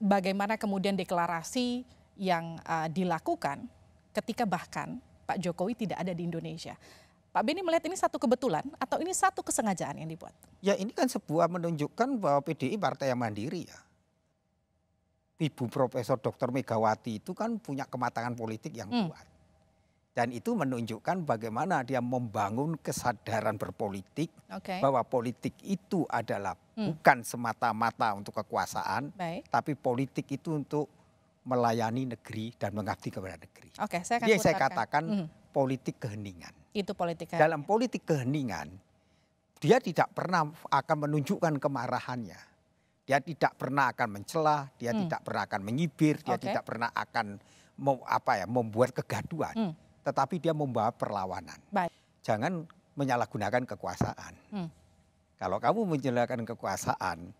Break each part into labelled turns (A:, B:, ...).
A: bagaimana kemudian deklarasi yang uh, dilakukan ketika bahkan Pak Jokowi tidak ada di Indonesia. Pak Beni melihat ini satu kebetulan atau ini satu kesengajaan yang dibuat? Ya ini kan sebuah menunjukkan bahwa PDI partai yang mandiri ya. Ibu Profesor Dr. Megawati itu kan punya kematangan politik yang hmm. kuat dan itu menunjukkan bagaimana dia membangun kesadaran berpolitik okay. bahwa politik itu adalah hmm. bukan semata-mata untuk kekuasaan, Baik. tapi politik itu untuk melayani negeri dan mengabdi kepada negeri. Oke, okay, saya akan Jadi saya katakan hmm. politik keheningan. Itu politik. Dalam politik keheningan, dia tidak pernah akan menunjukkan kemarahannya. Dia tidak pernah akan mencela, dia hmm. tidak pernah akan menyibir, dia okay. tidak pernah akan mau apa ya membuat kegaduhan. Hmm tetapi dia membawa perlawanan. Baik. Jangan menyalahgunakan kekuasaan. Hmm. Kalau kamu menyalahgunakan kekuasaan,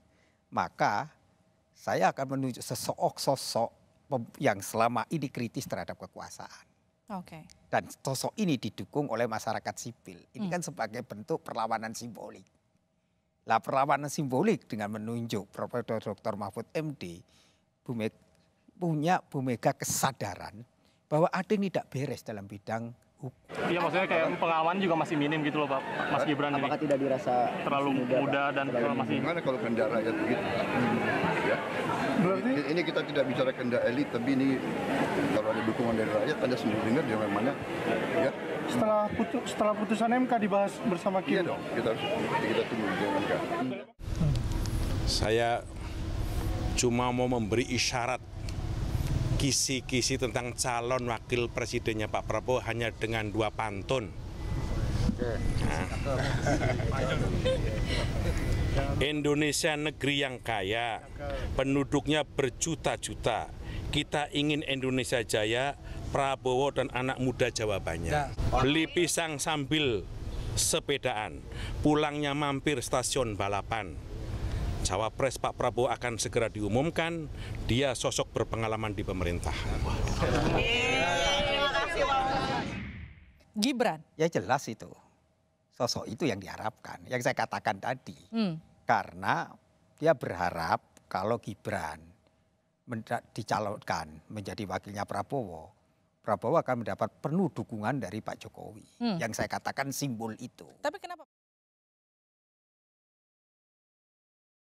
A: maka saya akan menunjuk sesok sosok yang selama ini kritis terhadap kekuasaan. Oke. Okay. Dan sosok ini didukung oleh masyarakat sipil. Ini hmm. kan sebagai bentuk perlawanan simbolik. Lah perlawanan simbolik dengan menunjuk Profesor Dr. Mahfud MD, Bumek, punya Bu Mega kesadaran bahwa ada yang tidak beres dalam bidang hukum. Iya maksudnya kayak pengalaman juga masih minim gitu loh Pak Mas Gibran Apakah ini. tidak dirasa terlalu muda, muda dan terlalu masih Gimana kalau kendak rakyat begitu? Hmm. Ya. Berarti... Ini, ini kita tidak bicara kendak elit tapi ini kalau ada dukungan dari rakyat Anda sendiri dengar dia mana ya. Setelah putu, setelah putusan MK dibahas bersama Kim. Iya dong,
B: kita kita tunggu di MK. Hmm. Saya cuma mau memberi isyarat kisi-kisi tentang calon wakil presidennya Pak Prabowo hanya dengan dua pantun. Nah. Indonesia negeri yang kaya, penduduknya berjuta-juta. Kita ingin Indonesia jaya, Prabowo dan anak muda jawabannya. Beli pisang sambil sepedaan, pulangnya mampir stasiun balapan Cawapres Pak Prabowo akan segera diumumkan, dia sosok berpengalaman di pemerintah. Gibran.
A: Ya jelas itu. Sosok itu yang diharapkan, yang saya katakan tadi. Hmm. Karena dia berharap kalau Gibran dicalonkan menjadi wakilnya Prabowo, Prabowo akan mendapat penuh dukungan dari Pak Jokowi. Hmm. Yang saya katakan simbol itu.
B: Tapi kenapa?